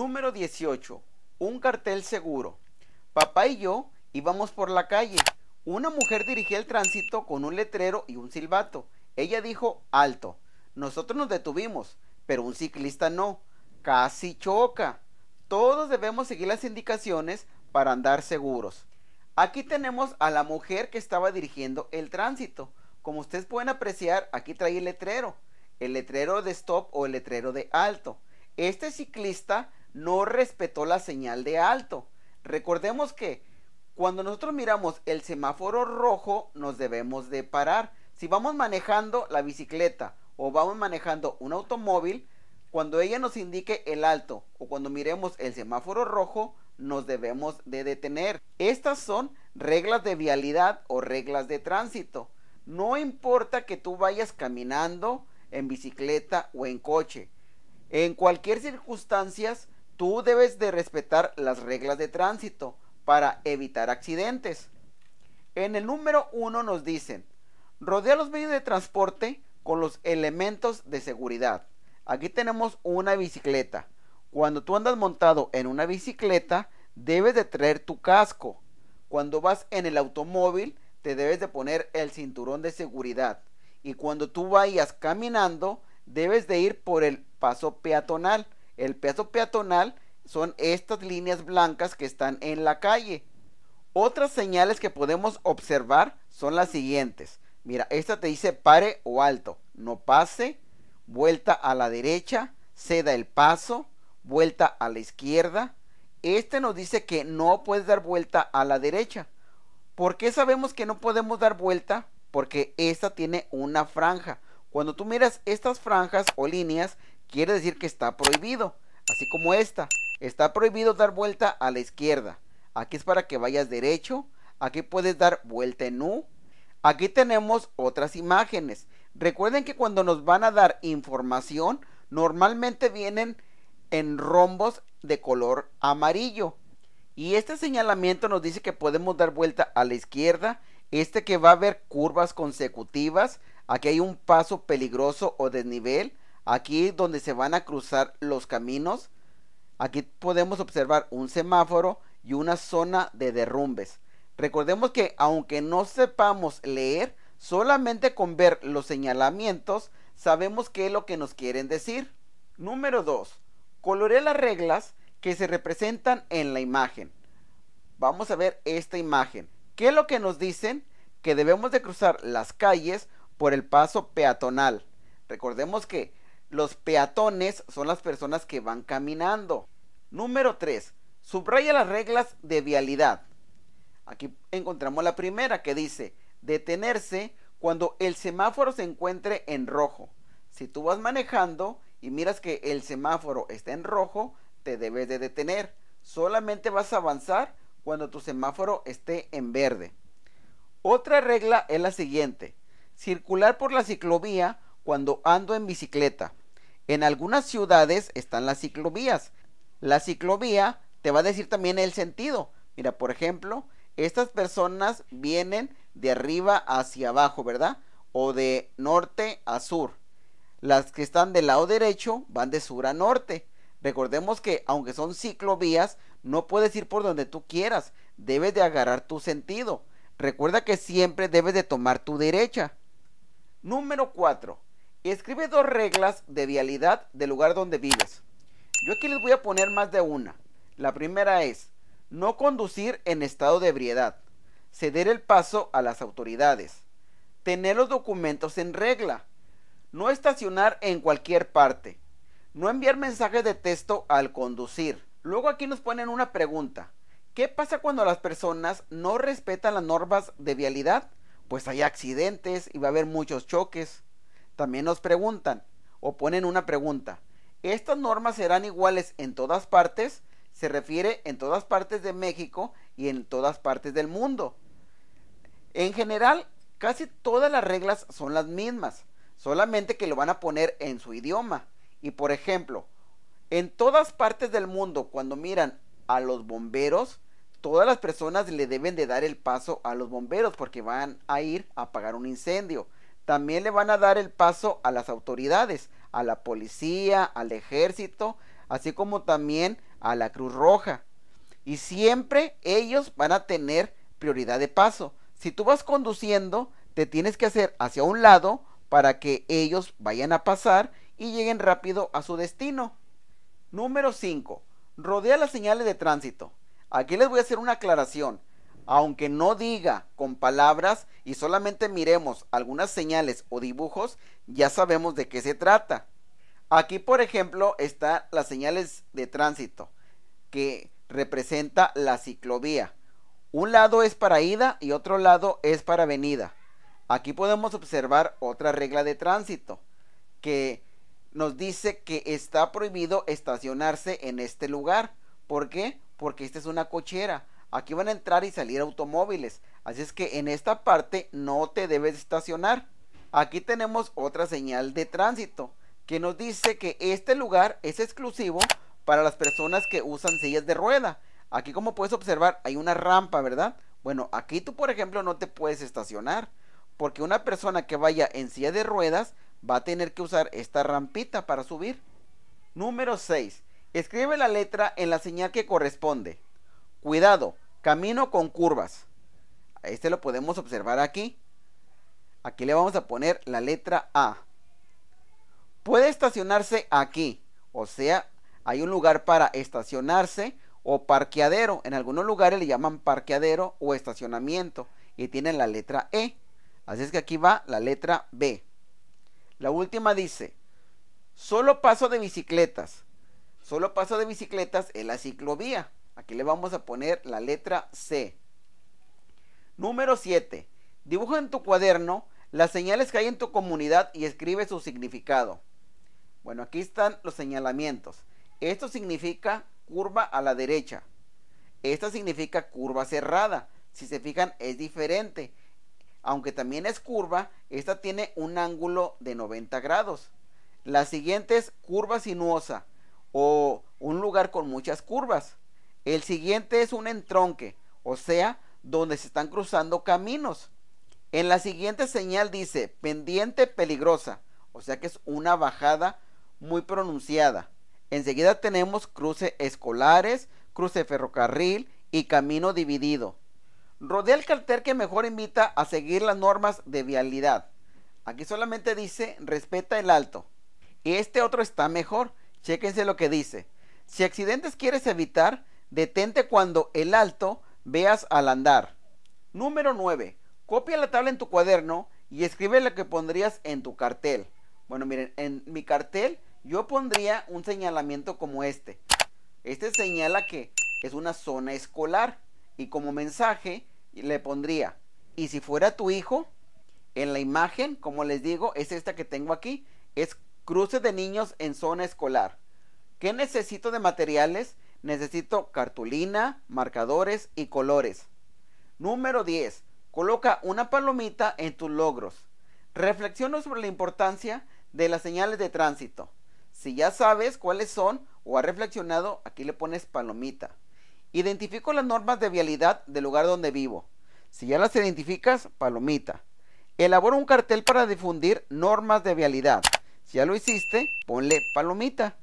Número 18. Un cartel seguro. Papá y yo íbamos por la calle. Una mujer dirigía el tránsito con un letrero y un silbato. Ella dijo alto. Nosotros nos detuvimos, pero un ciclista no. Casi choca. Todos debemos seguir las indicaciones para andar seguros. Aquí tenemos a la mujer que estaba dirigiendo el tránsito. Como ustedes pueden apreciar, aquí trae el letrero, el letrero de stop o el letrero de alto. Este ciclista no respetó la señal de alto. Recordemos que cuando nosotros miramos el semáforo rojo nos debemos de parar. Si vamos manejando la bicicleta o vamos manejando un automóvil, cuando ella nos indique el alto o cuando miremos el semáforo rojo, nos debemos de detener. Estas son reglas de vialidad o reglas de tránsito. No importa que tú vayas caminando, en bicicleta o en coche. En cualquier circunstancia tú debes de respetar las reglas de tránsito para evitar accidentes. En el número 1 nos dicen, rodea los medios de transporte con los elementos de seguridad. Aquí tenemos una bicicleta. Cuando tú andas montado en una bicicleta, debes de traer tu casco. Cuando vas en el automóvil, te debes de poner el cinturón de seguridad. Y cuando tú vayas caminando, debes de ir por el paso peatonal el pedazo peatonal son estas líneas blancas que están en la calle. Otras señales que podemos observar son las siguientes. Mira, esta te dice pare o alto, no pase, vuelta a la derecha, ceda el paso, vuelta a la izquierda. Este nos dice que no puedes dar vuelta a la derecha. ¿Por qué sabemos que no podemos dar vuelta? Porque esta tiene una franja. Cuando tú miras estas franjas o líneas, quiere decir que está prohibido, así como esta. Está prohibido dar vuelta a la izquierda. Aquí es para que vayas derecho. Aquí puedes dar vuelta en U. Aquí tenemos otras imágenes. Recuerden que cuando nos van a dar información, normalmente vienen en rombos de color amarillo. Y este señalamiento nos dice que podemos dar vuelta a la izquierda. Este que va a haber curvas consecutivas. Aquí hay un paso peligroso o desnivel. Aquí donde se van a cruzar los caminos, aquí podemos observar un semáforo y una zona de derrumbes. Recordemos que aunque no sepamos leer, solamente con ver los señalamientos sabemos qué es lo que nos quieren decir. Número 2. Colorea las reglas que se representan en la imagen. Vamos a ver esta imagen. ¿Qué es lo que nos dicen? Que debemos de cruzar las calles por el paso peatonal. Recordemos que los peatones son las personas que van caminando. Número 3. Subraya las reglas de vialidad. Aquí encontramos la primera que dice detenerse cuando el semáforo se encuentre en rojo. Si tú vas manejando y miras que el semáforo está en rojo, te debes de detener. Solamente vas a avanzar cuando tu semáforo esté en verde. Otra regla es la siguiente. Circular por la ciclovía cuando ando en bicicleta. En algunas ciudades están las ciclovías. La ciclovía te va a decir también el sentido. Mira, por ejemplo, estas personas vienen de arriba hacia abajo, ¿verdad? O de norte a sur. Las que están del lado derecho van de sur a norte. Recordemos que aunque son ciclovías, no puedes ir por donde tú quieras. Debes de agarrar tu sentido. Recuerda que siempre debes de tomar tu derecha. Número 4. Escribe dos reglas de vialidad del lugar donde vives. Yo aquí les voy a poner más de una. La primera es no conducir en estado de ebriedad, ceder el paso a las autoridades, tener los documentos en regla, no estacionar en cualquier parte, no enviar mensajes de texto al conducir. Luego aquí nos ponen una pregunta. ¿Qué pasa cuando las personas no respetan las normas de vialidad? Pues hay accidentes y va a haber muchos choques. También nos preguntan o ponen una pregunta. ¿Estas normas serán iguales en todas partes? Se refiere en todas partes de México y en todas partes del mundo. En general, casi todas las reglas son las mismas, solamente que lo van a poner en su idioma. Y por ejemplo, en todas partes del mundo, cuando miran a los bomberos, todas las personas le deben de dar el paso a los bomberos porque van a ir a apagar un incendio también le van a dar el paso a las autoridades, a la policía, al ejército, así como también a la Cruz Roja. Y siempre ellos van a tener prioridad de paso. Si tú vas conduciendo, te tienes que hacer hacia un lado para que ellos vayan a pasar y lleguen rápido a su destino. Número 5. Rodea las señales de tránsito. Aquí les voy a hacer una aclaración aunque no diga con palabras y solamente miremos algunas señales o dibujos, ya sabemos de qué se trata. Aquí, por ejemplo, están las señales de tránsito, que representa la ciclovía. Un lado es para ida y otro lado es para venida. Aquí podemos observar otra regla de tránsito, que nos dice que está prohibido estacionarse en este lugar. ¿Por qué? Porque esta es una cochera Aquí van a entrar y salir automóviles. Así es que en esta parte no te debes estacionar. Aquí tenemos otra señal de tránsito que nos dice que este lugar es exclusivo para las personas que usan sillas de rueda. Aquí como puedes observar hay una rampa, ¿verdad? Bueno, aquí tú por ejemplo no te puedes estacionar porque una persona que vaya en silla de ruedas va a tener que usar esta rampita para subir. Número 6. Escribe la letra en la señal que corresponde. Cuidado, camino con curvas. Este lo podemos observar aquí. Aquí le vamos a poner la letra A. Puede estacionarse aquí. O sea, hay un lugar para estacionarse o parqueadero. En algunos lugares le llaman parqueadero o estacionamiento. Y tienen la letra E. Así es que aquí va la letra B. La última dice, solo paso de bicicletas. Solo paso de bicicletas en la ciclovía. Aquí le vamos a poner la letra C. Número 7. Dibuja en tu cuaderno las señales que hay en tu comunidad y escribe su significado. Bueno, aquí están los señalamientos. Esto significa curva a la derecha. Esta significa curva cerrada. Si se fijan, es diferente. Aunque también es curva, esta tiene un ángulo de 90 grados. La siguiente es curva sinuosa o un lugar con muchas curvas. El siguiente es un entronque, o sea, donde se están cruzando caminos. En la siguiente señal dice pendiente peligrosa, o sea que es una bajada muy pronunciada. Enseguida tenemos cruce escolares, cruce ferrocarril y camino dividido. Rodea el cartel que mejor invita a seguir las normas de vialidad. Aquí solamente dice respeta el alto. Y Este otro está mejor. Chéquense lo que dice. Si accidentes quieres evitar, Detente cuando el alto veas al andar. Número 9. Copia la tabla en tu cuaderno y escribe lo que pondrías en tu cartel. Bueno, miren, en mi cartel yo pondría un señalamiento como este. Este señala que es una zona escolar y como mensaje le pondría, y si fuera tu hijo, en la imagen, como les digo, es esta que tengo aquí, es cruce de niños en zona escolar. ¿Qué necesito de materiales? Necesito cartulina, marcadores y colores. Número 10. Coloca una palomita en tus logros. Reflexiona sobre la importancia de las señales de tránsito. Si ya sabes cuáles son o has reflexionado, aquí le pones palomita. Identifico las normas de vialidad del lugar donde vivo. Si ya las identificas, palomita. Elabora un cartel para difundir normas de vialidad. Si ya lo hiciste, ponle palomita.